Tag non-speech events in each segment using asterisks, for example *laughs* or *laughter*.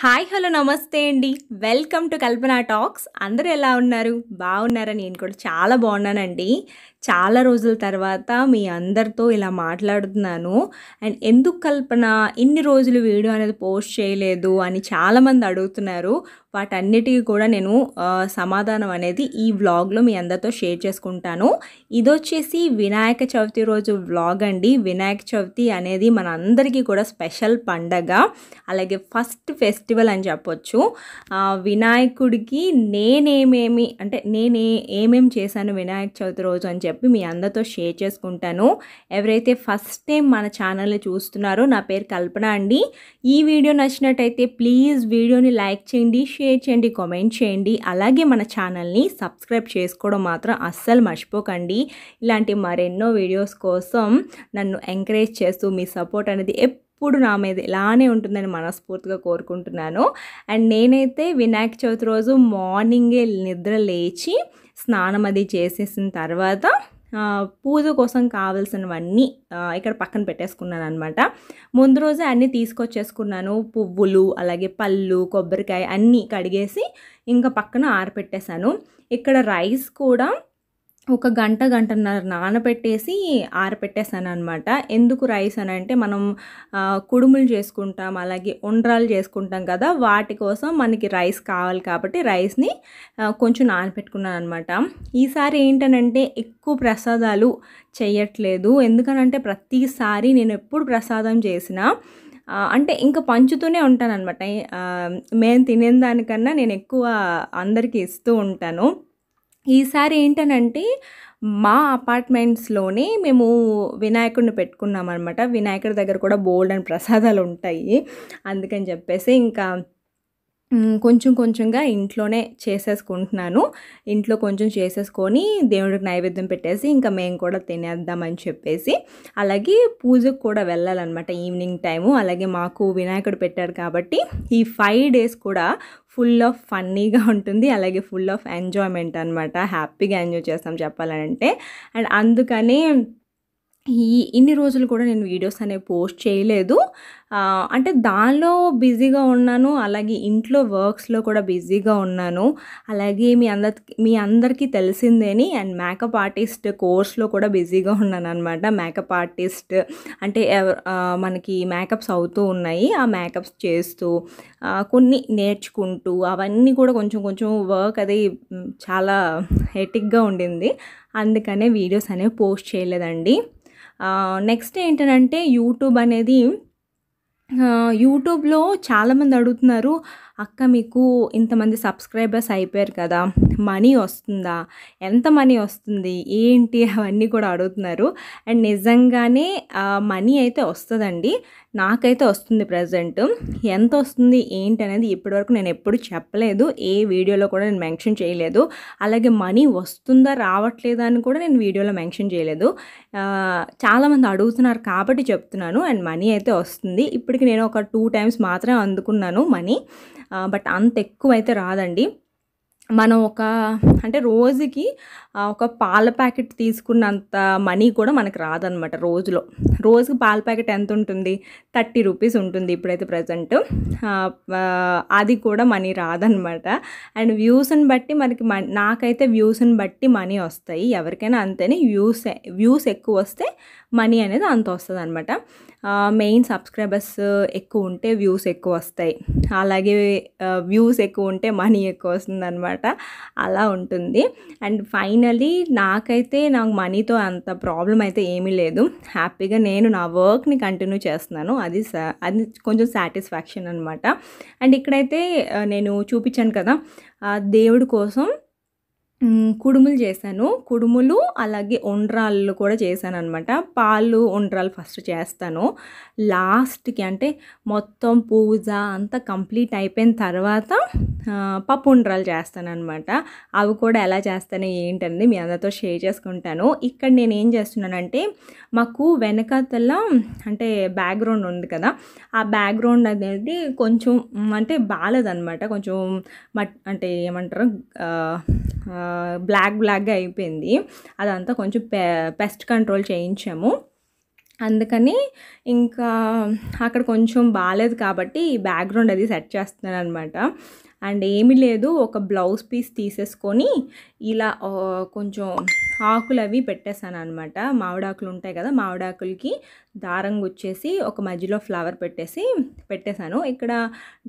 hi hello నమస్తే అండి welcome to Kalpana talks అందరూ ఎలా ఉన్నారు బాగున్నారా నేను కూడా చాలా బాగున్నానండి చాలా రోజుల తర్వాత మీ అందరితో ఇలా మాట్లాడుతున్నాను అండ్ ఎందుకు కల్పన ఇన్ని రోజులు వీడియో అనేది పోస్ట్ చేయలేదు అని చాలామంది అడుగుతున్నారు వాటన్నిటికీ కూడా నేను సమాధానం అనేది ఈ వ్లాగ్లో మీ అందరితో షేర్ చేసుకుంటాను ఇదొచ్చేసి వినాయక చవితి రోజు వ్లాగ్ అండి వినాయక చవితి అనేది మన అందరికీ కూడా స్పెషల్ పండగ అలాగే ఫస్ట్ ఫెస్టివల్ అని చెప్పొచ్చు వినాయకుడికి నేనేమేమి అంటే నేనే ఏమేమి చేశాను వినాయక చవితి రోజు అని చెప్పి మీ అందరితో షేర్ చేసుకుంటాను ఎవరైతే ఫస్ట్ టైం మన ఛానల్ని చూస్తున్నారో నా పేరు కల్పన అండి ఈ వీడియో నచ్చినట్టయితే ప్లీజ్ వీడియోని లైక్ చేయండి షేర్ చేయండి కామెంట్ చేయండి అలాగే మన ఛానల్ని సబ్స్క్రైబ్ చేసుకోవడం మాత్రం అస్సలు మర్చిపోకండి ఇలాంటి మరెన్నో వీడియోస్ కోసం నన్ను ఎంకరేజ్ చేస్తూ మీ సపోర్ట్ అనేది ఎప్పుడు నా మీద ఇలానే ఉంటుందని మనస్ఫూర్తిగా కోరుకుంటున్నాను అండ్ నేనైతే వినాయక చవితి రోజు మార్నింగే నిద్ర లేచి స్నానం అది చేసేసిన తర్వాత పూజ కోసం కావాల్సినవన్నీ ఇక్కడ పక్కన పెట్టేసుకున్నాను అనమాట ముందు రోజే అన్నీ తీసుకొచ్చేసుకున్నాను పువ్వులు అలాగే పళ్ళు కొబ్బరికాయ అన్నీ కడిగేసి ఇంకా పక్కన ఆరపెట్టేశాను ఇక్కడ రైస్ కూడా ఒక గంట గంటన్నర నానబెట్టేసి ఆరపెట్టేసాను అనమాట ఎందుకు రైస్ అని అంటే మనం కుడుములు చేసుకుంటాం అలాగే ఉండ్రాలు చేసుకుంటాం కదా వాటి కోసం మనకి రైస్ కావాలి కాబట్టి రైస్ని కొంచెం నానబెట్టుకున్నాను అనమాట ఈసారి ఏంటనంటే ఎక్కువ ప్రసాదాలు చేయట్లేదు ఎందుకనంటే ప్రతిసారి నేను ఎప్పుడు ప్రసాదం చేసినా అంటే ఇంకా పంచుతూనే ఉంటాను అనమాట మేము తినేదానికన్నా నేను ఎక్కువ అందరికీ ఇస్తూ ఉంటాను ఈసారి ఏంటనంటే మా అపార్ట్మెంట్స్లోనే మేము వినాయకుడిని పెట్టుకున్నాం అనమాట వినాయకుడి దగ్గర కూడా బోల్డ్ అండ్ ప్రసాదాలు ఉంటాయి అందుకని చెప్పేసి ఇంకా కొంచెం కొంచెంగా ఇంట్లోనే చేసేసుకుంటున్నాను ఇంట్లో కొంచెం చేసేసుకొని దేవుడికి నైవేద్యం పెట్టేసి ఇంకా మేము కూడా తినేద్దామని చెప్పేసి అలాగే పూజకు కూడా వెళ్ళాలన్నమాట ఈవినింగ్ టైము అలాగే మాకు వినాయకుడు పెట్టాడు కాబట్టి ఈ ఫైవ్ డేస్ కూడా ఫుల్ ఆఫ్ ఫన్నీగా ఉంటుంది అలాగే ఫుల్ ఆఫ్ ఎంజాయ్మెంట్ అనమాట హ్యాపీగా ఎంజాయ్ చేస్తాం చెప్పాలంటే అండ్ అందుకని ఈ ఇన్ని రోజులు కూడా నేను వీడియోస్ అనేవి పోస్ట్ చేయలేదు అంటే దానిలో బిజీగా ఉన్నాను అలాగే ఇంట్లో వర్క్స్లో కూడా బిజీగా ఉన్నాను అలాగే మీ అందరి మీ అందరికీ తెలిసిందేని అండ్ మేకప్ ఆర్టిస్ట్ కోర్స్లో కూడా బిజీగా ఉన్నాను అనమాట మేకప్ ఆర్టిస్ట్ అంటే మనకి మేకప్స్ అవుతూ ఉన్నాయి ఆ మేకప్స్ చేస్తూ కొన్ని నేర్చుకుంటూ అవన్నీ కూడా కొంచెం కొంచెం వర్క్ అది చాలా హెటిక్గా ఉండింది అందుకనే వీడియోస్ అనేవి పోస్ట్ చేయలేదండి నెక్స్ట్ ఏంటంటే యూట్యూబ్ అనేది యూట్యూబ్లో చాలామంది అడుగుతున్నారు అక్క మీకు ఇంతమంది సబ్స్క్రైబర్స్ అయిపోయారు కదా మనీ వస్తుందా ఎంత మనీ వస్తుంది ఏంటి అవన్నీ కూడా అడుగుతున్నారు అండ్ నిజంగానే మనీ అయితే వస్తుందండి నాకైతే వస్తుంది ప్రజెంట్ ఎంత వస్తుంది ఏంటి అనేది ఇప్పటివరకు నేను ఎప్పుడు చెప్పలేదు ఏ వీడియోలో కూడా నేను మెన్షన్ చేయలేదు అలాగే మనీ వస్తుందా రావట్లేదా అని కూడా నేను వీడియోలో మెన్షన్ చేయలేదు చాలామంది అడుగుతున్నారు కాబట్టి చెప్తున్నాను అండ్ మనీ అయితే వస్తుంది ఇప్పటికి నేను ఒక టూ టైమ్స్ మాత్రమే అందుకున్నాను మనీ బట్ అంత ఎక్కువ అయితే రాదండి మనం ఒక అంటే రోజుకి ఒక పాల ప్యాకెట్ తీసుకున్నంత మనీ కూడా మనకు రాదనమాట రోజులో రోజుకి పాల ప్యాకెట్ ఎంత ఉంటుంది థర్టీ రూపీస్ ఉంటుంది ఇప్పుడైతే ప్రజెంట్ అది కూడా మనీ రాదనమాట అండ్ వ్యూస్ని బట్టి మనకి నాకైతే వ్యూస్ని బట్టి మనీ వస్తాయి ఎవరికైనా అంతేనే వ్యూస్ వ్యూస్ ఎక్కువ వస్తే మనీ అనేది అంత వస్తుంది అనమాట మెయిన్ సబ్స్క్రైబర్స్ ఎక్కువ ఉంటే వ్యూస్ ఎక్కువ వస్తాయి అలాగే వ్యూస్ ఎక్కువ ఉంటే మనీ ఎక్కువ వస్తుంది అనమాట అలా ఉంటుంది అండ్ ఫైనలీ నాకైతే నాకు మనీతో అంత ప్రాబ్లం అయితే ఏమీ లేదు హ్యాపీగా నేను నా వర్క్ని కంటిన్యూ చేస్తున్నాను అది అది కొంచెం సాటిస్ఫాక్షన్ అనమాట అండ్ ఇక్కడైతే నేను చూపించాను కదా దేవుడి కోసం కుడుములు చేశాను కుడుములు అలాగే ఉండ్రాళ్ళు కూడా చేశాను అనమాట పాలు ఉండ్రాలు ఫస్ట్ చేస్తాను లాస్ట్కి అంటే మొత్తం పూజ అంతా కంప్లీట్ అయిపోయిన తర్వాత పప్పు ఉండ్రాలు చేస్తానమాట అవి కూడా ఎలా చేస్తాను ఏంటనేది మీ అందరితో షేర్ చేసుకుంటాను ఇక్కడ నేను ఏం చేస్తున్నానంటే మాకు వెనకతల అంటే బ్యాక్గ్రౌండ్ ఉంది కదా ఆ బ్యాక్గ్రౌండ్ అనేది కొంచెం అంటే బాగాలేదనమాట కొంచెం మట్ అంటే ఏమంటారు బ్లాక్ బ్లాక్గా అయిపోయింది అదంతా కొంచెం పె పెస్ట్ కంట్రోల్ చేయించాము అందుకని ఇంకా అక్కడ కొంచెం బాగాలేదు కాబట్టి ఈ బ్యాక్గ్రౌండ్ అది సెట్ చేస్తున్నాను అనమాట అండ్ ఏమీ లేదు ఒక బ్లౌజ్ పీస్ తీసేసుకొని ఇలా కొంచెం ఆకులు అవి పెట్టేశాను అనమాట మామిడాకులు ఉంటాయి కదా మామిడాకులకి దారం గుచ్చేసి ఒక మధ్యలో ఫ్లవర్ పెట్టేసి పెట్టేశాను ఇక్కడ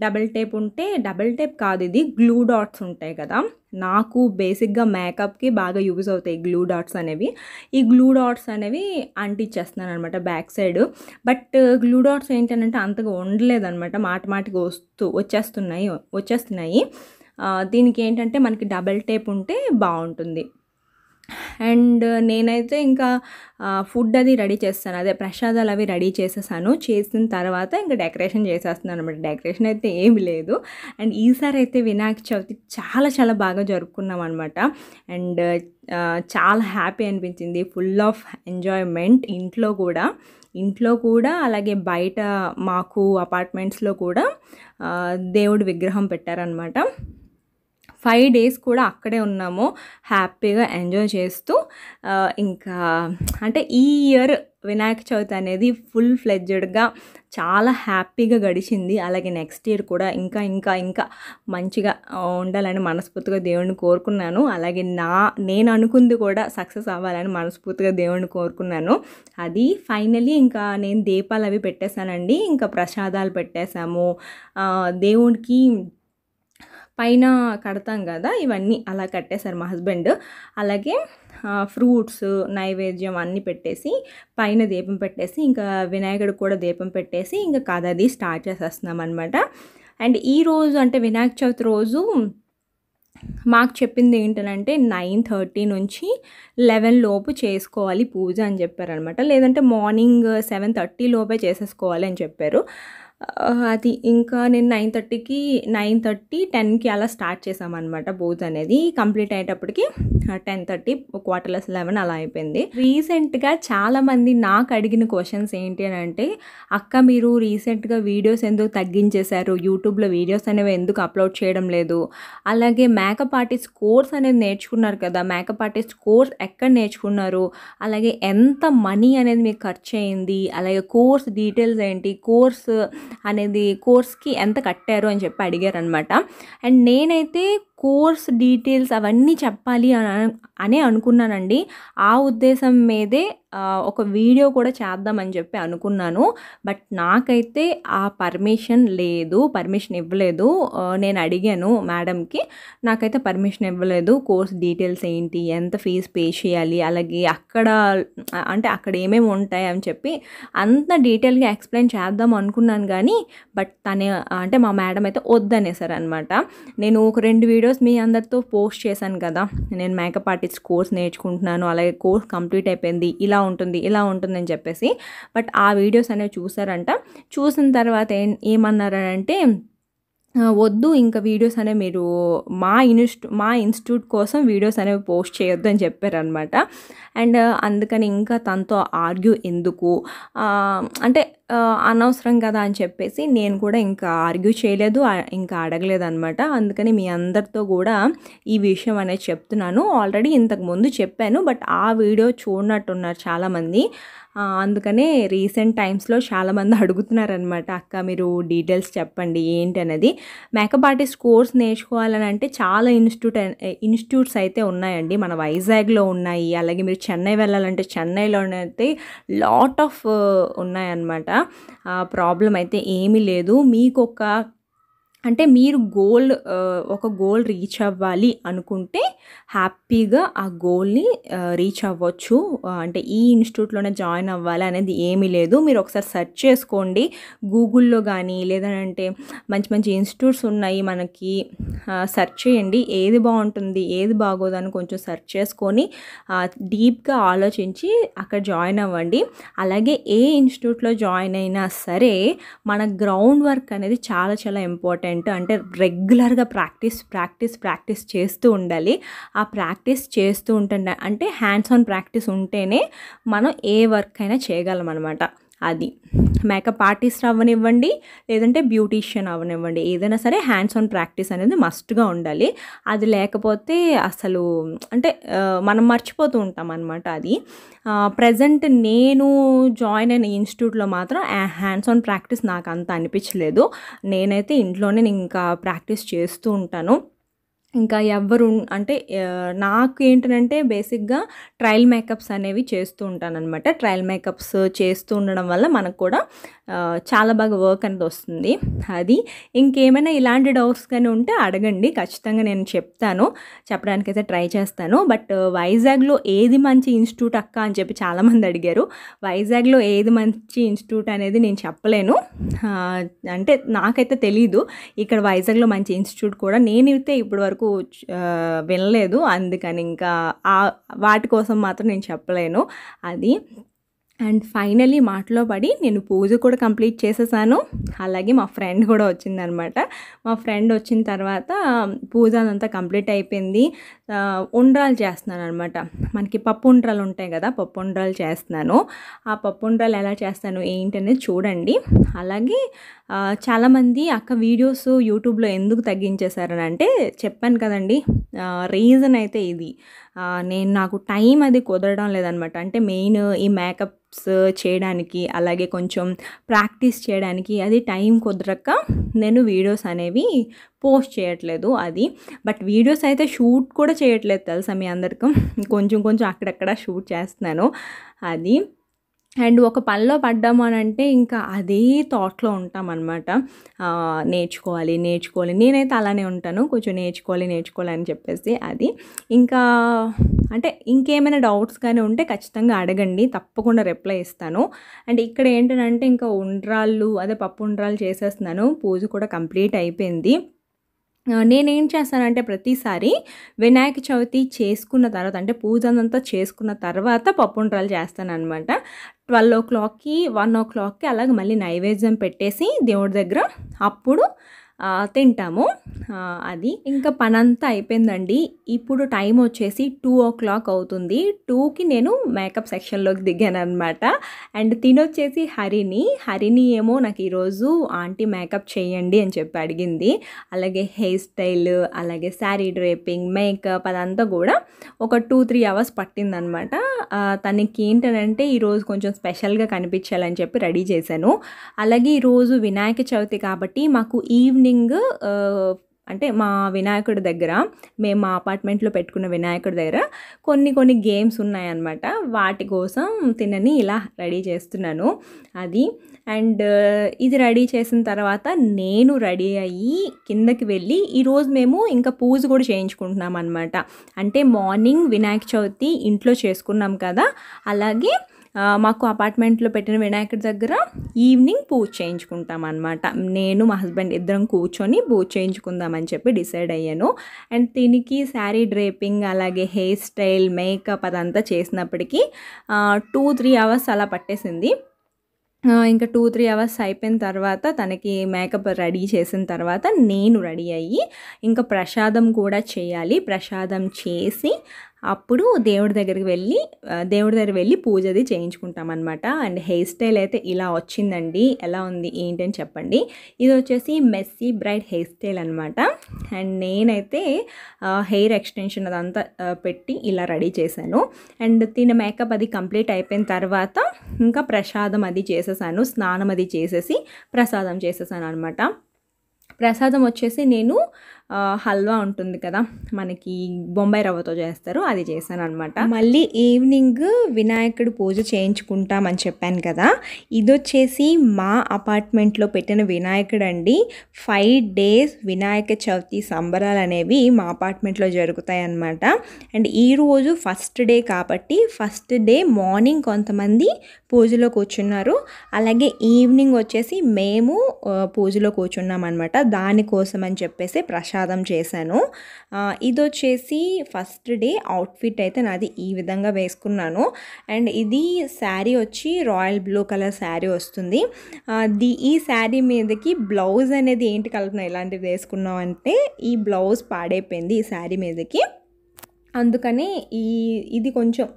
డబుల్ టేప్ ఉంటే డబల్ టేప్ కాదు ఇది గ్లూ డాట్స్ ఉంటాయి కదా నాకు బేసిక్గా మేకప్కి బాగా యూజ్ అవుతాయి గ్లూ డాట్స్ అనేవి ఈ గ్లూ డాట్స్ అనేవి అంటించేస్తున్నాను అనమాట back side but glue dots ఏంటంటే అంతగా ఉండలేదన్నమాట మాట మాటికి వస్తూ వచ్చేస్తున్నాయి వచ్చేస్తున్నాయి దీనికి ఏంటంటే మనకి డబల్ టేప్ ఉంటే బాగుంటుంది అండ్ నేనైతే ఇంకా ఫుడ్ అది రెడీ చేస్తాను అదే ప్రసాదాలు అవి రెడీ చేసేసాను చేసిన తర్వాత ఇంకా డెకరేషన్ చేసేస్తున్నాను అనమాట డెకరేషన్ అయితే ఏమి లేదు అండ్ ఈసారి అయితే వినాయక చవితి చాలా చాలా బాగా జరుపుకున్నాం అనమాట అండ్ చాలా హ్యాపీ అనిపించింది ఫుల్ ఆఫ్ ఎంజాయ్మెంట్ ఇంట్లో కూడా ఇంట్లో కూడా అలాగే బయట మాకు అపార్ట్మెంట్స్లో కూడా దేవుడు విగ్రహం పెట్టారనమాట ఫైవ్ డేస్ కూడా అక్కడే ఉన్నాము హ్యాపీగా ఎంజాయ్ చేస్తూ ఇంకా అంటే ఈ ఇయర్ వినాయక చవితి అనేది ఫుల్ ఫ్లెడ్జెడ్గా చాలా హ్యాపీగా గడిచింది అలాగే నెక్స్ట్ ఇయర్ కూడా ఇంకా ఇంకా ఇంకా మంచిగా ఉండాలని మనస్ఫూర్తిగా దేవుడిని కోరుకున్నాను అలాగే నా నేను అనుకుంది కూడా సక్సెస్ అవ్వాలని మనస్ఫూర్తిగా దేవుణ్ణి కోరుకున్నాను అది ఫైనలీ ఇంకా నేను దీపాలు అవి పెట్టేశానండి ఇంకా ప్రసాదాలు పెట్టేశాము దేవుడికి పైన కడతాం కదా ఇవన్నీ అలా కట్టేశారు మా హస్బెండ్ అలాగే ఫ్రూట్స్ నైవేద్యం అన్నీ పెట్టేసి పైన దీపం పెట్టేసి ఇంకా వినాయకుడు కూడా దీపం పెట్టేసి ఇంకా కథ అది స్టార్ట్ చేసేస్తున్నాం అనమాట అండ్ ఈ రోజు అంటే వినాయక చవితి రోజు మాకు చెప్పింది ఏంటంటే నైన్ థర్టీ నుంచి లెవెన్ లోపు చేసుకోవాలి పూజ అని చెప్పారనమాట లేదంటే మార్నింగ్ సెవెన్ థర్టీ లోపే చేసేసుకోవాలి అని చెప్పారు అది ఇంకా నేను నైన్ థర్టీకి నైన్ థర్టీ టెన్కి అలా స్టార్ట్ చేసామన్నమాట బోజ్ అనేది కంప్లీట్ అయ్యేటప్పటికి టెన్ థర్టీ క్వార్టర్లెస్ లెవెన్ అలా అయిపోయింది రీసెంట్గా చాలామంది నాకు అడిగిన క్వశ్చన్స్ ఏంటి అని అంటే అక్క మీరు రీసెంట్గా వీడియోస్ ఎందుకు తగ్గించేశారు యూట్యూబ్లో వీడియోస్ అనేవి ఎందుకు అప్లోడ్ చేయడం లేదు అలాగే మేకప్ ఆర్టిస్ట్ కోర్స్ అనేది నేర్చుకున్నారు కదా మేకప్ ఆర్టిస్ట్ కోర్స్ ఎక్కడ నేర్చుకున్నారు అలాగే ఎంత మనీ అనేది మీకు ఖర్చు అయింది అలాగే కోర్స్ డీటెయిల్స్ ఏంటి కోర్స్ అనేది కోర్స్కి ఎంత కట్టారు అని చెప్పి అడిగారనమాట అండ్ నేనైతే కోర్స్ డీటెయిల్స్ అవన్నీ చెప్పాలి అని అని అనుకున్నానండి ఆ ఉద్దేశం మీదే ఒక వీడియో కూడా చేద్దామని చెప్పి అనుకున్నాను బట్ నాకైతే ఆ పర్మిషన్ లేదు పర్మిషన్ ఇవ్వలేదు నేను అడిగాను మేడంకి నాకైతే పర్మిషన్ ఇవ్వలేదు కోర్స్ డీటెయిల్స్ ఏంటి ఎంత ఫీజు పే చేయాలి అలాగే అక్కడ అంటే అక్కడ ఏమేమి ఉంటాయి అని చెప్పి అంత డీటెయిల్గా ఎక్స్ప్లెయిన్ చేద్దాం అనుకున్నాను కానీ బట్ తనే అంటే మా మేడం అయితే వద్దనేసారు అనమాట నేను ఒక రెండు వీడియోస్ వీడియోస్ మీ అందరితో పోస్ట్ చేశాను కదా నేను మేకప్ ఆర్టిస్ట్ కోర్స్ నేర్చుకుంటున్నాను అలాగే కోర్స్ కంప్లీట్ అయిపోయింది ఇలా ఉంటుంది ఇలా ఉంటుంది అని చెప్పేసి బట్ ఆ వీడియోస్ అనేవి చూసారంట చూసిన తర్వాత ఏమన్నారంటే వద్దు ఇంకా వీడియోస్ అనేవి మీరు మా ఇన్స్టి మా ఇన్స్టిట్యూట్ కోసం వీడియోస్ అనేవి పోస్ట్ చేయొద్దు అని చెప్పారనమాట అండ్ అందుకని ఇంకా తనతో ఆర్గ్యూ ఎందుకు అంటే అనవసరం కదా అని చెప్పేసి నేను కూడా ఇంకా ఆర్గ్యూ చేయలేదు ఇంకా అడగలేదు అనమాట అందుకని మీ అందరితో కూడా ఈ విషయం అనేది చెప్తున్నాను ఆల్రెడీ ఇంతకుముందు చెప్పాను బట్ ఆ వీడియో చూడనట్టున్నారు చాలామంది అందుకనే రీసెంట్ టైమ్స్లో చాలామంది అడుగుతున్నారనమాట అక్క మీరు డీటెయిల్స్ చెప్పండి ఏంటి అనేది మేకప్ ఆర్టిస్ట్ కోర్స్ నేర్చుకోవాలని అంటే చాలా ఇన్స్టిట్యూట్ ఇన్స్టిట్యూట్స్ అయితే ఉన్నాయండి మన వైజాగ్లో ఉన్నాయి అలాగే మీరు చెన్నై వెళ్ళాలంటే చెన్నైలో అయితే లాట్ ఆఫ్ ఉన్నాయన్నమాట ప్రాబ్లం అయితే ఏమీ లేదు మీకు ఒక అంటే మీరు గోల్ ఒక గోల్ రీచ్ అవ్వాలి అనుకుంటే హ్యాపీగా ఆ గోల్ని రీచ్ అవ్వచ్చు అంటే ఈ ఇన్స్టిట్యూట్లోనే జాయిన్ అవ్వాలి అనేది ఏమీ లేదు మీరు ఒకసారి సెర్చ్ చేసుకోండి గూగుల్లో కానీ లేదంటే మంచి మంచి ఇన్స్టిట్యూట్స్ ఉన్నాయి మనకి సెర్చ్ చేయండి ఏది బాగుంటుంది ఏది బాగోదని కొంచెం సెర్చ్ చేసుకొని డీప్గా ఆలోచించి అక్కడ జాయిన్ అవ్వండి అలాగే ఏ ఇన్స్టిట్యూట్లో జాయిన్ అయినా సరే మన గ్రౌండ్ వర్క్ అనేది చాలా చాలా ఇంపార్టెంట్ ఇంపార్టెంట్ అంటే రెగ్యులర్గా ప్రాక్టీస్ ప్రాక్టీస్ ప్రాక్టీస్ చేస్తూ ఉండాలి ఆ ప్రాక్టీస్ చేస్తూ ఉంటుండ అంటే హ్యాండ్స్ ఆన్ ప్రాక్టీస్ ఉంటేనే మనం ఏ వర్క్ అయినా చేయగలం అనమాట అది మేకప్ ఆర్టిస్ట్ అవ్వనివ్వండి లేదంటే బ్యూటీషియన్ అవ్వనివ్వండి ఏదైనా సరే హ్యాండ్స్ ఆన్ ప్రాక్టీస్ అనేది మస్ట్గా ఉండాలి అది లేకపోతే అసలు అంటే మనం మర్చిపోతూ ఉంటాం అనమాట అది ప్రజెంట్ నేను జాయిన్ అయిన ఇన్స్టిట్యూట్లో మాత్రం హ్యాండ్స్ ఆన్ ప్రాక్టీస్ నాకు అంత అనిపించలేదు నేనైతే ఇంట్లోనే ఇంకా ప్రాక్టీస్ చేస్తూ ఉంటాను ఇంకా ఎవరు అంటే నాకు ఏంటంటే బేసిక్గా ట్రయల్ మేకప్స్ అనేవి చేస్తూ ఉంటానన్నమాట ట్రయల్ మేకప్స్ చేస్తూ ఉండడం వల్ల మనకు కూడా చాలా బాగా వర్క్ అనేది వస్తుంది అది ఇంకేమైనా ఇలాంటి డౌట్స్ కానీ ఉంటే అడగండి ఖచ్చితంగా నేను చెప్తాను చెప్పడానికైతే ట్రై చేస్తాను బట్ వైజాగ్లో ఏది మంచి ఇన్స్టిట్యూట్ అక్క అని చెప్పి చాలామంది అడిగారు వైజాగ్లో ఏది మంచి ఇన్స్టిట్యూట్ అనేది నేను చెప్పలేను అంటే నాకైతే తెలీదు ఇక్కడ వైజాగ్లో మంచి ఇన్స్టిట్యూట్ కూడా నేనైతే ఇప్పటివరకు వరకు వరకు వినలేదు అందుకని ఇంకా వాటి కోసం మాత్రం నేను చెప్పలేను అది అండ్ ఫైనలీ మాటలో పడి నేను పూజ కూడా కంప్లీట్ చేసేసాను అలాగే మా ఫ్రెండ్ కూడా వచ్చిందనమాట మా ఫ్రెండ్ వచ్చిన తర్వాత పూజ అదంతా కంప్లీట్ అయిపోయింది ఉండ్రాలు చేస్తున్నాను అనమాట మనకి పప్పు ఉండ్రాలు ఉంటాయి కదా పప్పు ఉండ్రాలు చేస్తున్నాను ఆ పప్పు ఉండ్రాలు ఎలా చేస్తాను ఏంటి అనేది చూడండి అలాగే చాలామంది అక్క వీడియోస్ యూట్యూబ్లో ఎందుకు తగ్గించేశారని అంటే చెప్పాను కదండి రీజన్ అయితే ఇది నేను నాకు టైం అది కుదరడం లేదనమాట అంటే మెయిన్ ఈ మేకప్స్ చేయడానికి అలాగే కొంచెం ప్రాక్టీస్ చేయడానికి అది టైం కుదరక నేను వీడియోస్ అనేవి పోస్ట్ చేయట్లేదు అది బట్ వీడియోస్ అయితే షూట్ కూడా చేయట్లేదు తెలుసా మీ అందరికీ కొంచెం కొంచెం అక్కడక్కడ షూట్ చేస్తున్నాను అది అండ్ ఒక పనిలో పడ్డాము అని అంటే ఇంకా అదే థాట్లో ఉంటామన్నమాట నేర్చుకోవాలి నేర్చుకోవాలి నేనైతే అలానే ఉంటాను కొంచెం నేర్చుకోవాలి నేర్చుకోవాలి అని చెప్పేసి అది ఇంకా అంటే ఇంకేమైనా డౌట్స్ కానీ ఉంటే ఖచ్చితంగా అడగండి తప్పకుండా రిప్లై ఇస్తాను అండ్ ఇక్కడ ఏంటంటే ఇంకా ఉండ్రాళ్ళు అదే పప్పు ఉండ్రాలు చేసేస్తున్నాను పూజ కూడా కంప్లీట్ అయిపోయింది నేనేం చేస్తానంటే ప్రతిసారి వినాయక చవితి చేసుకున్న తర్వాత అంటే పూజ అంతా చేసుకున్న తర్వాత పప్పుండ్రాలు అనమాట ట్వెల్వ్ ఓ క్లాక్కి వన్ ఓ క్లాక్కి అలాగే మళ్ళీ నైవేద్యం పెట్టేసి దేవుడి దగ్గర అప్పుడు తింటాము అది ఇంకా పనంతా అయిపోయిందండి ఇప్పుడు టైం వచ్చేసి టూ ఓ క్లాక్ అవుతుంది టూకి నేను మేకప్ సెక్షన్లోకి దిగాను అనమాట అండ్ తినొచ్చేసి హరిని హరిని ఏమో నాకు ఈరోజు ఆంటీ మేకప్ చేయండి అని చెప్పి అడిగింది అలాగే హెయిర్ స్టైల్ అలాగే శారీ డ్రేపింగ్ మేకప్ అదంతా కూడా ఒక టూ త్రీ అవర్స్ పట్టిందనమాట తనకి ఏంటంటే ఈరోజు కొంచెం స్పెషల్గా కనిపించాలని చెప్పి రెడీ చేశాను అలాగే ఈరోజు వినాయక చవితి కాబట్టి మాకు ఈవినింగ్ ఈవినింగ్ uh, అంటే మా వినాయకుడి దగ్గర మేము మా అపార్ట్మెంట్లో పెట్టుకున్న వినాయకుడి దగ్గర కొన్ని కొన్ని గేమ్స్ ఉన్నాయన్నమాట వాటి కోసం తినని ఇలా రెడీ చేస్తున్నాను అది అండ్ uh, ఇది రెడీ చేసిన తర్వాత నేను రెడీ అయ్యి కిందకి వెళ్ళి ఈరోజు మేము ఇంకా పూజ కూడా చేయించుకుంటున్నాం అనమాట అంటే మార్నింగ్ వినాయక చవితి ఇంట్లో చేసుకున్నాం కదా అలాగే మాకు అపార్ట్మెంట్లో పెట్టిన వినాయకుడి దగ్గర ఈవినింగ్ పూజ చేయించుకుంటాం అనమాట నేను మా హస్బెండ్ ఇద్దరం కూర్చొని పూజ చేయించుకుందామని చెప్పి డిసైడ్ అయ్యాను అండ్ దీనికి శారీ డ్రేపింగ్ అలాగే హెయిర్ స్టైల్ మేకప్ అదంతా చేసినప్పటికీ టూ త్రీ అవర్స్ అలా పట్టేసింది ఇంకా టూ త్రీ అవర్స్ అయిపోయిన తర్వాత తనకి మేకప్ రెడీ చేసిన తర్వాత నేను రెడీ అయ్యి ఇంకా ప్రసాదం కూడా చేయాలి ప్రసాదం చేసి అప్పుడు దేవుడి దగ్గరికి వెళ్ళి దేవుడి దగ్గర వెళ్ళి పూజ అది చేయించుకుంటాం అనమాట అండ్ హెయిర్ స్టైల్ అయితే ఇలా వచ్చిందండి ఎలా ఉంది ఏంటని చెప్పండి ఇది వచ్చేసి మెస్సీ బ్రైట్ హెయిర్ స్టైల్ అనమాట అండ్ నేనైతే హెయిర్ ఎక్స్టెన్షన్ అదంతా పెట్టి ఇలా రెడీ చేశాను అండ్ తిన మేకప్ అది కంప్లీట్ అయిపోయిన తర్వాత ఇంకా ప్రసాదం అది చేసేసాను స్నానం అది చేసేసి ప్రసాదం చేసేసాను అనమాట ప్రసాదం వచ్చేసి నేను హల్వా ఉంటుంది కదా మనకి బొంబాయి రవ్వతో చేస్తారు అది చేశాను అనమాట మళ్ళీ ఈవినింగ్ వినాయకుడు పూజ చేయించుకుంటామని చెప్పాను కదా ఇది వచ్చేసి మా అపార్ట్మెంట్లో పెట్టిన వినాయకుడు అండి ఫైవ్ డేస్ వినాయక చవితి సంబరాలు అనేవి మా అపార్ట్మెంట్లో జరుగుతాయి అనమాట అండ్ ఈరోజు ఫస్ట్ డే కాబట్టి ఫస్ట్ డే మార్నింగ్ కొంతమంది పూజలో కూర్చున్నారు అలాగే ఈవినింగ్ వచ్చేసి మేము పూజలో కూర్చున్నాం అనమాట దానికోసం అని చెప్పేసి ప్రశాంత్ ప్రసాదం చేశాను ఇది వచ్చేసి ఫస్ట్ డే అవుట్ఫిట్ అయితే నాది ఈ విధంగా వేసుకున్నాను అండ్ ఇది శారీ వచ్చి రాయల్ బ్లూ కలర్ శారీ వస్తుంది ది ఈ శారీ మీదకి బ్లౌజ్ అనేది ఏంటి కలుపుతున్నాం ఇలాంటివి వేసుకున్నాం అంటే ఈ బ్లౌజ్ పాడైపోయింది ఈ శారీ మీదకి అందుకని ఈ ఇది కొంచెం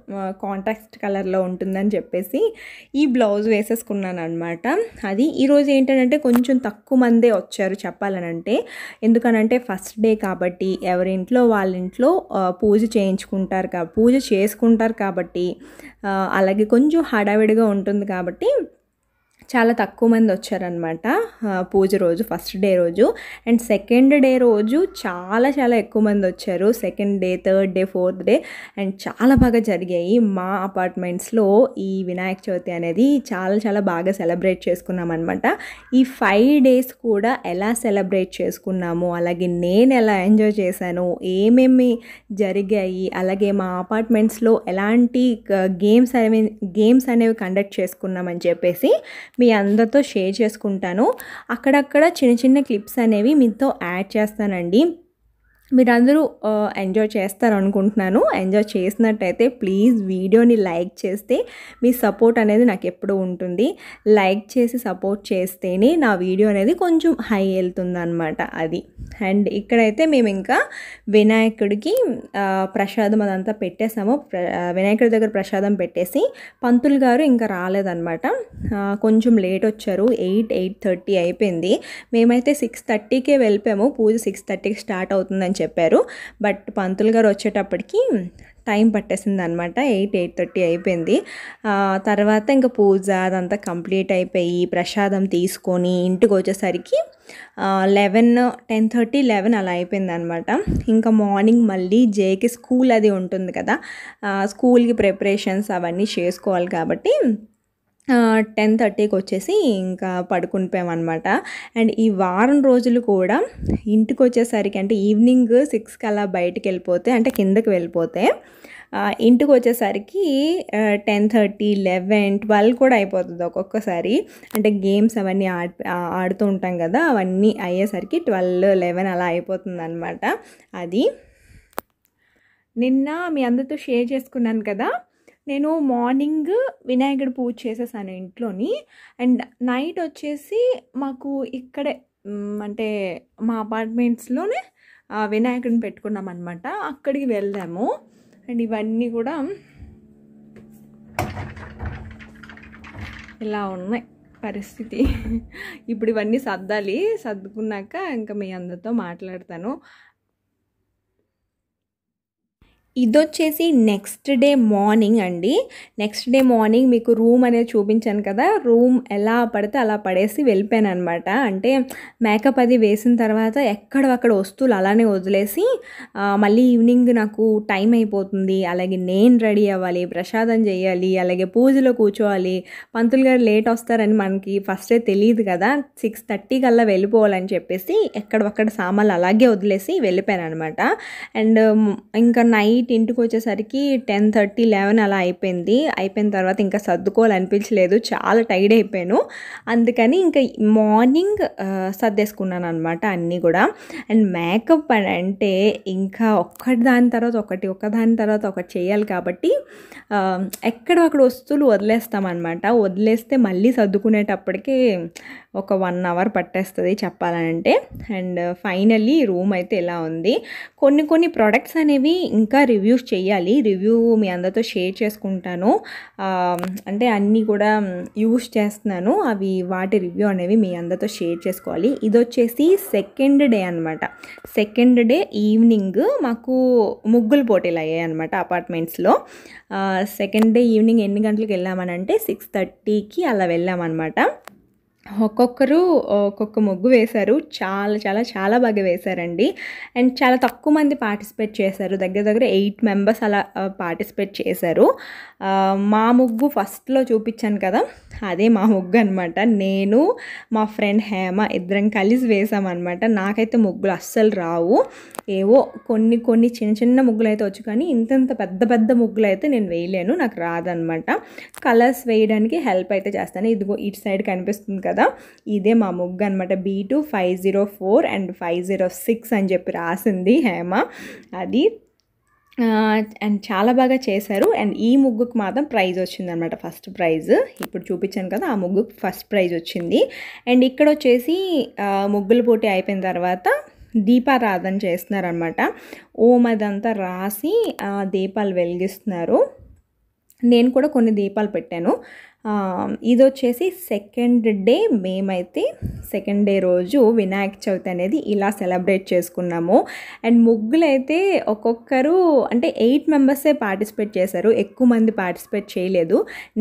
కాంట్రాక్ట్ కలర్లో ఉంటుందని చెప్పేసి ఈ బ్లౌజ్ వేసేసుకున్నాను అనమాట అది ఈరోజు ఏంటంటే కొంచెం తక్కువ మందే వచ్చారు చెప్పాలనంటే ఎందుకనంటే ఫస్ట్ డే కాబట్టి ఎవరింట్లో వాళ్ళ ఇంట్లో పూజ చేయించుకుంటారు కా పూజ చేసుకుంటారు కాబట్టి అలాగే కొంచెం హడావిడిగా ఉంటుంది కాబట్టి చాలా తక్కువ మంది వచ్చారనమాట పూజ రోజు ఫస్ట్ డే రోజు అండ్ సెకండ్ డే రోజు చాలా చాలా ఎక్కువ మంది వచ్చారు second day third day fourth day and చాలా బాగా జరిగాయి మా అపార్ట్మెంట్స్లో ఈ వినాయక చవితి అనేది చాలా చాలా బాగా సెలబ్రేట్ చేసుకున్నాం అనమాట ఈ ఫైవ్ డేస్ కూడా ఎలా సెలబ్రేట్ చేసుకున్నాము అలాగే నేను ఎలా ఎంజాయ్ చేశాను ఏమేమి జరిగాయి అలాగే మా అపార్ట్మెంట్స్లో ఎలాంటి గేమ్స్ అనేవి గేమ్స్ అనేవి కండక్ట్ చేసుకున్నామని చెప్పేసి మీ అందరితో షేర్ చేసుకుంటాను అక్కడక్కడ చిన్న చిన్న క్లిప్స్ అనేవి మీతో యాడ్ చేస్తానండి మీరందరూ ఎంజాయ్ చేస్తారు అనుకుంటున్నాను ఎంజాయ్ చేసినట్టయితే ప్లీజ్ వీడియోని లైక్ చేస్తే మీ సపోర్ట్ అనేది నాకు ఎప్పుడు ఉంటుంది లైక్ చేసి సపోర్ట్ చేస్తేనే నా వీడియో అనేది కొంచెం హై వెళ్తుంది అనమాట అది అండ్ ఇక్కడైతే మేము ఇంకా వినాయకుడికి ప్రసాదం అదంతా పెట్టేసాము వినాయకుడి దగ్గర ప్రసాదం పెట్టేసి పంతులు గారు ఇంకా రాలేదనమాట కొంచెం లేట్ వచ్చారు ఎయిట్ ఎయిట్ థర్టీ అయిపోయింది మేమైతే సిక్స్ థర్టీకే వెళ్ళిపోయాము పూజ సిక్స్ థర్టీకి స్టార్ట్ అవుతుందని చెప్పారు బట్ పంతులు గారు వచ్చేటప్పటికి టైం పట్టేసింది అనమాట ఎయిట్ ఎయిట్ థర్టీ అయిపోయింది తర్వాత ఇంకా పూజ అదంతా కంప్లీట్ అయిపోయి ప్రసాదం తీసుకొని ఇంటికి వచ్చేసరికి లెవెన్ టెన్ థర్టీ లెవెన్ అలా అయిపోయింది అనమాట ఇంకా మార్నింగ్ మళ్ళీ జేకి స్కూల్ అది ఉంటుంది కదా స్కూల్కి ప్రిపరేషన్స్ అవన్నీ చేసుకోవాలి కాబట్టి టెన్ థర్టీకి వచ్చేసి ఇంకా పడుకునిపోయామన్నమాట అండ్ ఈ వారం రోజులు కూడా ఇంటికి వచ్చేసరికి అంటే ఈవినింగ్ సిక్స్కి అలా బయటికి వెళ్ళిపోతే అంటే కిందకి వెళ్ళిపోతే ఇంటికి వచ్చేసరికి టెన్ థర్టీ లెవెన్ ట్వెల్వ్ కూడా అయిపోతుంది ఒక్కొక్కసారి అంటే గేమ్స్ అవన్నీ ఆడ్ ఆడుతూ ఉంటాం కదా అవన్నీ అయ్యేసరికి ట్వెల్వ్ లెవెన్ అలా అయిపోతుంది అనమాట అది నిన్న మీ అందరితో షేర్ చేసుకున్నాను కదా నేను మార్నింగ్ వినాయకుడు పూజ చేసేసాను ఇంట్లోని అండ్ నైట్ వచ్చేసి మాకు ఇక్కడే అంటే మా అపార్ట్మెంట్స్లోనే వినాయకుడిని పెట్టుకున్నాం అనమాట అక్కడికి వెళ్ళాము అండ్ ఇవన్నీ కూడా ఇలా ఉన్నాయి పరిస్థితి *laughs* ఇప్పుడు ఇవన్నీ సర్దాలి సర్దుకున్నాక ఇంకా మీ అందరితో మాట్లాడతాను ఇదొచ్చేసి నెక్స్ట్ డే మార్నింగ్ అండి నెక్స్ట్ డే మార్నింగ్ మీకు రూమ్ అనేది చూపించాను కదా రూమ్ ఎలా పడితే అలా పడేసి వెళ్ళిపోయాను అనమాట అంటే మేకప్ అది వేసిన తర్వాత ఎక్కడక్కడ వస్తువులు అలానే వదిలేసి మళ్ళీ ఈవినింగ్ నాకు టైం అయిపోతుంది అలాగే నేను రెడీ అవ్వాలి ప్రసాదం చేయాలి అలాగే పూజలో కూర్చోవాలి పంతులు గారు లేట్ వస్తారని మనకి ఫస్టే తెలియదు కదా సిక్స్ థర్టీ కల్లా వెళ్ళిపోవాలని చెప్పేసి ఎక్కడొక్కడ సామాన్లు అలాగే వదిలేసి వెళ్ళిపోయాను అనమాట అండ్ ఇంకా నైట్ నైట్ ఇంటికి వచ్చేసరికి టెన్ థర్టీ లెవెన్ అలా అయిపోయింది అయిపోయిన తర్వాత ఇంకా సర్దుకోవాలనిపించలేదు చాలా టైర్డ్ అయిపోయాను అందుకని ఇంకా మార్నింగ్ సర్దేసుకున్నాను అనమాట అన్నీ కూడా అండ్ మేకప్ అని అంటే ఇంకా ఒక్కటి దాని తర్వాత ఒకటి ఒకదాని తర్వాత ఒకటి చేయాలి కాబట్టి ఎక్కడ అక్కడ వస్తువులు వదిలేస్తామన్నమాట వదిలేస్తే మళ్ళీ సర్దుకునేటప్పటికి ఒక వన్ అవర్ పట్టేస్తుంది చెప్పాలంటే అండ్ ఫైనల్లీ రూమ్ అయితే ఇలా ఉంది కొన్ని కొన్ని ప్రొడక్ట్స్ అనేవి ఇంకా రివ్యూస్ చేయాలి రివ్యూ మీ అందరితో షేర్ చేసుకుంటాను అంటే అన్నీ కూడా యూస్ చేస్తున్నాను అవి వాటి రివ్యూ అనేవి మీ అందరితో షేర్ చేసుకోవాలి ఇది వచ్చేసి సెకండ్ డే అనమాట సెకండ్ డే ఈవినింగ్ మాకు ముగ్గులు పోటీలు అయ్యాయి అనమాట అపార్ట్మెంట్స్లో సెకండ్ డే ఈవినింగ్ ఎన్ని గంటలకు వెళ్ళామనంటే సిక్స్ థర్టీకి అలా వెళ్ళామన్నమాట ఒక్కొక్కరు ఒక్కొక్క ముగ్గు వేశారు చాలా చాలా చాలా బాగా వేశారండి అండ్ చాలా తక్కువ మంది పార్టిసిపేట్ చేశారు దగ్గర దగ్గర ఎయిట్ మెంబర్స్ అలా పార్టిసిపేట్ చేశారు మా ముగ్గు ఫస్ట్లో చూపించాను కదా అదే మా ముగ్గు అనమాట నేను మా ఫ్రెండ్ హేమ ఇద్దరం కలిసి వేసామన్నమాట నాకైతే ముగ్గులు అస్సలు రావు ఏవో కొన్ని కొన్ని చిన్న చిన్న ముగ్గులు అయితే వచ్చు కానీ ఇంతంత పెద్ద పెద్ద ముగ్గులు అయితే నేను వేయలేను నాకు రాదనమాట కలర్స్ వేయడానికి హెల్ప్ అయితే చేస్తాను ఇదిగో ఇటు సైడ్ కనిపిస్తుంది కదా కదా ఇదే మా ముగ్గు అనమాట B two five zero four and five zero six అని చెప్పి రాసింది హేమ అది అండ్ చాలా బాగా చేశారు అండ్ ఈ ముగ్గుకు మాత్రం ప్రైజ్ వచ్చింది అనమాట ఫస్ట్ ప్రైజ్ ఇప్పుడు చూపించాను కదా ఆ ముగ్గుకు ఫస్ట్ ప్రైజ్ వచ్చింది అండ్ ఇక్కడ వచ్చేసి ముగ్గుల పోటీ అయిపోయిన తర్వాత దీపారాధన చేస్తున్నారనమాట ఓం అదంతా రాసి దీపాలు వెలిగిస్తున్నారు నేను కూడా కొన్ని దీపాలు పెట్టాను ఇది వచ్చేసి సెకండ్ డే మేమైతే సెకండ్ డే రోజు వినాయక చవితి అనేది ఇలా సెలబ్రేట్ చేసుకున్నాము అండ్ ముగ్గులైతే ఒక్కొక్కరు అంటే ఎయిట్ మెంబర్సే పార్టిసిపేట్ చేశారు ఎక్కువ మంది పార్టిసిపేట్ చేయలేదు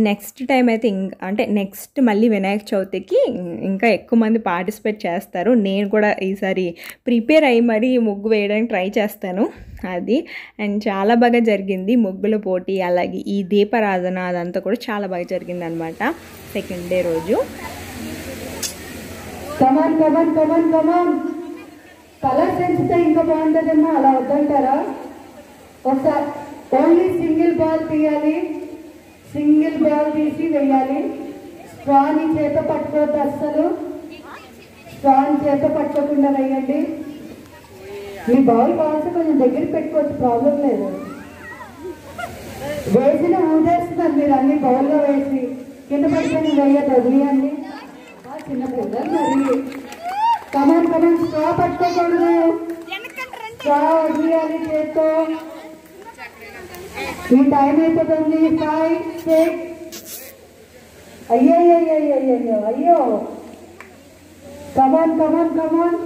నెక్స్ట్ టైం అయితే అంటే నెక్స్ట్ మళ్ళీ వినాయక చవితికి ఇంకా ఎక్కువ మంది పార్టిసిపేట్ చేస్తారు నేను కూడా ఈసారి ప్రిపేర్ అయ్యి మరీ ముగ్గు వేయడానికి ట్రై చేస్తాను అది అండ్ చాలా బాగా జరిగింది ముగ్గుల పోటీ అలాగే ఈ దీపారాధన అదంతా కూడా చాలా బాగా జరిగింది అనమాట సెకండ్ డే రోజు కమాన్ కమాన్ కమాన్ కమాన్ కలర్ పెంచితే ఇంకా బాగుంటుందమ్మా అలా వద్దంటారా ఒకసారి ఓన్లీ సింగిల్ బాల్ తీయాలి సింగిల్ బాల్ తీసి వేయాలి స్ట్రాంగ్ చేత పట్టుకోవద్దు అస్సలు స్ట్రాంగ్ చేత పట్టుకోకుండా వేయండి మీ బౌల్ కావాల్సి కొంచెం దగ్గర పెట్టుకోవచ్చు ప్రాబ్లం లేదు వేసిన ఊదేస్తున్నారు మీరు అన్ని బౌల్లో వేసి కింద పడిపోయిన వెయ్య వదిలియండి చిన్న పిల్లలు మరి కమాన్ కమాన్ స్ట్రా పట్టుకోకూడదు స్ట్రా వదిలియాలి చేత్తో ఈ టైం అయిపోతుంది ఫైవ్ సిక్స్ అయ్యో అయ్యో అయ్యో అయ్యో come on come on come on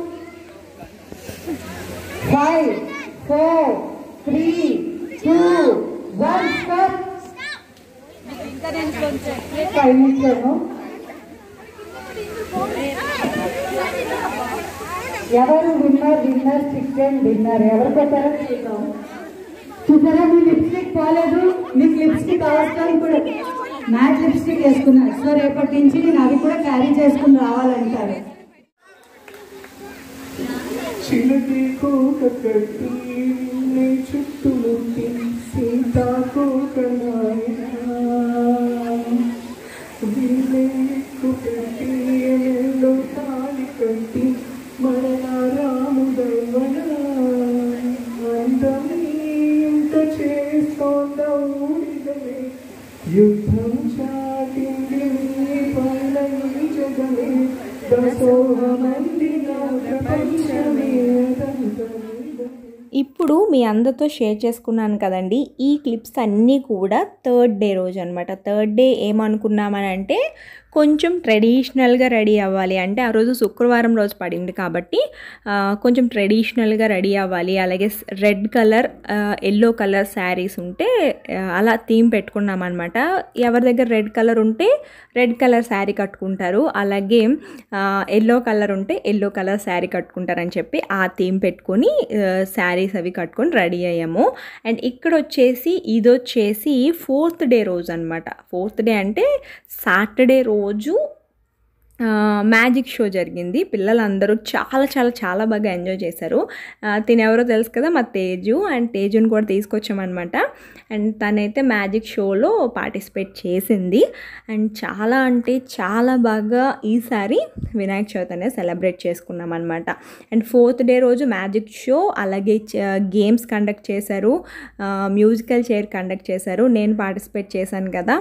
five four three two one five ఎవరు విన్నర్ విన్నర్ అండ్ విన్నర్ ఎవరు పెట్టారో చూసారా మీ లిప్స్టిక్ పోలేదు మీకు లిప్స్టిక్ అవసరం కూడా మ్యాచ్ లిప్స్టిక్ వేసుకున్నారు సో రేపటి నుంచి నేను అవి కూడా క్యారీ చేసుకుని రావాలంటారు చిలకీకోక కట్టి నీ చుట్టుముట్టి సీతాకోక వీలేకు కట్టి నేలో తాలి కట్టి మరలా రాము దైవనా ఇంత చేస్తోంద ఊడిదమే యుద్ధం చాటింది నీ పైన ఇప్పుడు మీ అందరితో షేర్ చేసుకున్నాను కదండి ఈ క్లిప్స్ అన్నీ కూడా థర్డ్ డే రోజు అనమాట థర్డ్ డే ఏమనుకున్నామని అంటే కొంచెం ట్రెడిషనల్గా రెడీ అవ్వాలి అంటే ఆ రోజు శుక్రవారం రోజు పడింది కాబట్టి కొంచెం ట్రెడిషనల్గా రెడీ అవ్వాలి అలాగే red colour yellow colour saris ఉంటే అలా థీమ్ పెట్టుకున్నాం అనమాట ఎవరి దగ్గర రెడ్ కలర్ ఉంటే రెడ్ కలర్ శారీ కట్టుకుంటారు అలాగే ఎల్లో కలర్ ఉంటే ఎల్లో కలర్ శారీ కట్టుకుంటారని చెప్పి ఆ థీమ్ పెట్టుకొని శారీస్ అవి కట్టుకొని రెడీ అయ్యాము అండ్ ఇక్కడ వచ్చేసి ఇది వచ్చేసి ఫోర్త్ డే రోజు అనమాట ఫోర్త్ డే అంటే సాటర్డే రోజు Jojo మ్యాజిక్ షో జరిగింది పిల్లలందరూ చాలా చాలా చాలా బాగా ఎంజాయ్ చేశారు తిను ఎవరో తెలుసు కదా మా తేజు అండ్ తేజుని కూడా తీసుకొచ్చామన్నమాట అండ్ తనైతే మ్యాజిక్ షోలో పార్టిసిపేట్ చేసింది అండ్ చాలా అంటే చాలా బాగా ఈసారి వినాయక చవితి అనేది సెలబ్రేట్ చేసుకున్నాం అనమాట అండ్ ఫోర్త్ డే రోజు మ్యాజిక్ షో అలాగే గేమ్స్ కండక్ట్ చేశారు మ్యూజికల్ చైర్ కండక్ట్ చేశారు నేను పార్టిసిపేట్ చేశాను కదా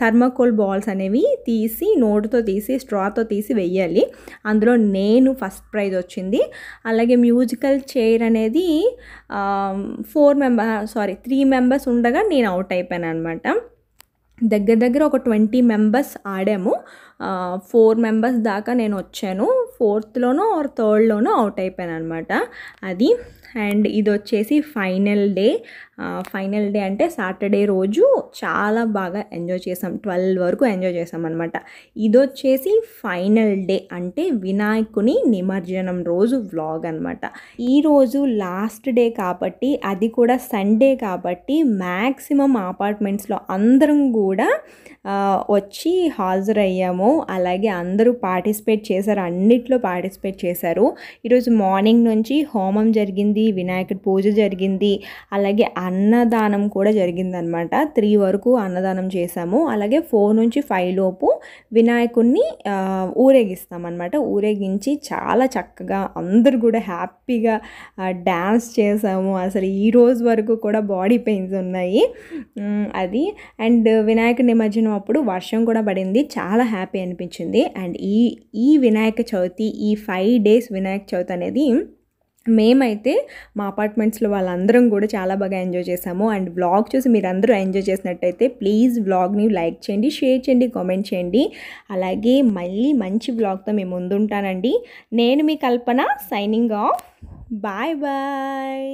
థర్మకోల్ బాల్స్ అనేవి తీసి నోటుతో తీసి స్ట్రా డ్రాతో తీసి వెయ్యాలి అందులో నేను ఫస్ట్ ప్రైజ్ వచ్చింది అలాగే మ్యూజికల్ చైర్ అనేది four member sorry three members ఉండగా నేను అవుట్ అయిపోయాను అనమాట దగ్గర దగ్గర ఒక ట్వంటీ మెంబర్స్ ఆడాము ఫోర్ మెంబర్స్ దాకా నేను వచ్చాను ఫోర్త్లోనో ఆర్ థర్డ్లోనో అవుట్ అయిపోయాను అనమాట అది అండ్ ఇది వచ్చేసి ఫైనల్ డే ఫైనల్ డే అంటే సాటర్డే రోజు చాలా బాగా ఎంజాయ్ చేసాం ట్వెల్వ్ వరకు ఎంజాయ్ చేసాం అనమాట ఇదొచ్చేసి ఫైనల్ డే అంటే వినాయకుని నిమజ్జనం రోజు వ్లాగ్ అనమాట ఈరోజు లాస్ట్ డే కాబట్టి అది కూడా సండే కాబట్టి మ్యాక్సిమం అపార్ట్మెంట్స్లో అందరం కూడా వచ్చి హాజరయ్యాము అలాగే అందరూ పార్టిసిపేట్ చేశారు అన్నిట్లో పార్టిసిపేట్ చేశారు ఈరోజు మార్నింగ్ నుంచి హోమం జరిగింది వినాయకుడి పూజ జరిగింది అలాగే అన్నదానం కూడా జరిగిందనమాట త్రీ వరకు అన్నదానం చేశాము అలాగే ఫోర్ నుంచి ఫైవ్ లోపు వినాయకుడిని ఊరేగిస్తామన్నమాట ఊరేగించి చాలా చక్కగా అందరు కూడా హ్యాపీగా డ్యాన్స్ చేసాము అసలు ఈ రోజు వరకు కూడా బాడీ పెయిన్స్ ఉన్నాయి అది అండ్ వినాయక నిమజ్జనం అప్పుడు వర్షం కూడా పడింది చాలా హ్యాపీ అనిపించింది అండ్ ఈ ఈ వినాయక చవితి ఈ ఫైవ్ డేస్ వినాయక చవితి అనేది మేమైతే మా అపార్ట్మెంట్స్లో వాళ్ళందరం కూడా చాలా బాగా ఎంజాయ్ చేసాము అండ్ వ్లాగ్ చూసి మీరందరూ ఎంజాయ్ చేసినట్టయితే ప్లీజ్ వ్లాగ్ని లైక్ చేయండి షేర్ చేయండి కామెంట్ చేయండి అలాగే మళ్ళీ మంచి వ్లాగ్తో మేము ముందుంటానండి నేను మీ Kalpana signing off bye bye